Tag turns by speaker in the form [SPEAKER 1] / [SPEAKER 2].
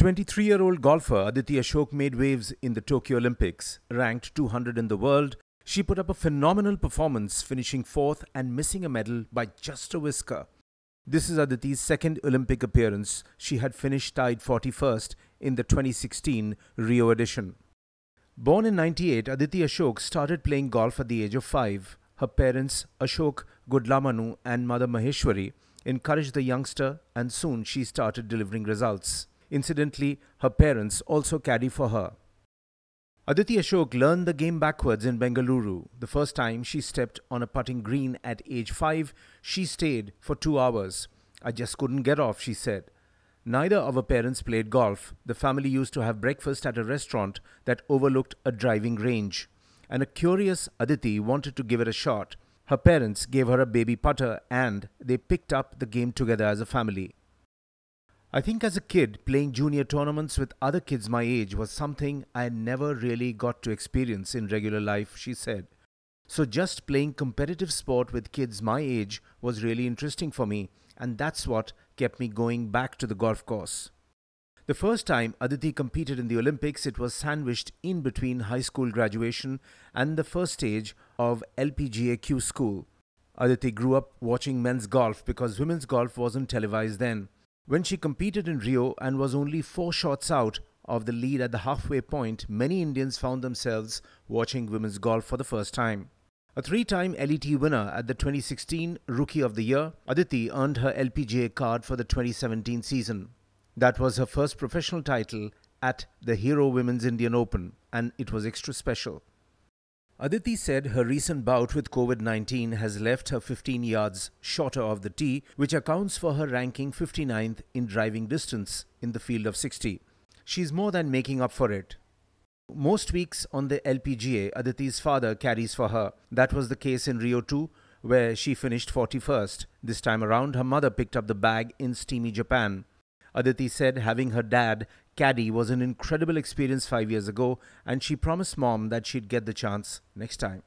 [SPEAKER 1] 23 year old golfer Aditi Ashok made waves in the Tokyo Olympics. Ranked 200 in the world, she put up a phenomenal performance, finishing fourth and missing a medal by just a whisker. This is Aditi's second Olympic appearance. She had finished tied 41st in the 2016 Rio edition. Born in 98, Aditi Ashok started playing golf at the age of 5. Her parents, Ashok Gudlamanu and Mother Maheshwari, encouraged the youngster and soon she started delivering results. Incidentally, her parents also caddy for her. Aditi Ashok learned the game backwards in Bengaluru. The first time she stepped on a putting green at age 5, she stayed for 2 hours. I just couldn't get off, she said. Neither of her parents played golf. The family used to have breakfast at a restaurant that overlooked a driving range. And a curious Aditi wanted to give it a shot. Her parents gave her a baby putter and they picked up the game together as a family. I think as a kid, playing junior tournaments with other kids my age was something I never really got to experience in regular life, she said. So just playing competitive sport with kids my age was really interesting for me, and that's what kept me going back to the golf course. The first time Aditi competed in the Olympics, it was sandwiched in between high school graduation and the first stage of LPGAQ school. Aditi grew up watching men's golf because women's golf wasn't televised then. When she competed in Rio and was only four shots out of the lead at the halfway point, many Indians found themselves watching women's golf for the first time. A three time LET winner at the 2016 Rookie of the Year, Aditi earned her LPGA card for the 2017 season. That was her first professional title at the Hero Women's Indian Open, and it was extra special. Aditi said her recent bout with COVID 19 has left her 15 yards shorter of the tee, which accounts for her ranking 59th in driving distance in the field of 60. She's more than making up for it. Most weeks on the LPGA, Aditi's father carries for her. That was the case in Rio 2, where she finished 41st. This time around, her mother picked up the bag in steamy Japan. Aditi said having her dad Caddy was an incredible experience five years ago, and she promised mom that she'd get the chance next time.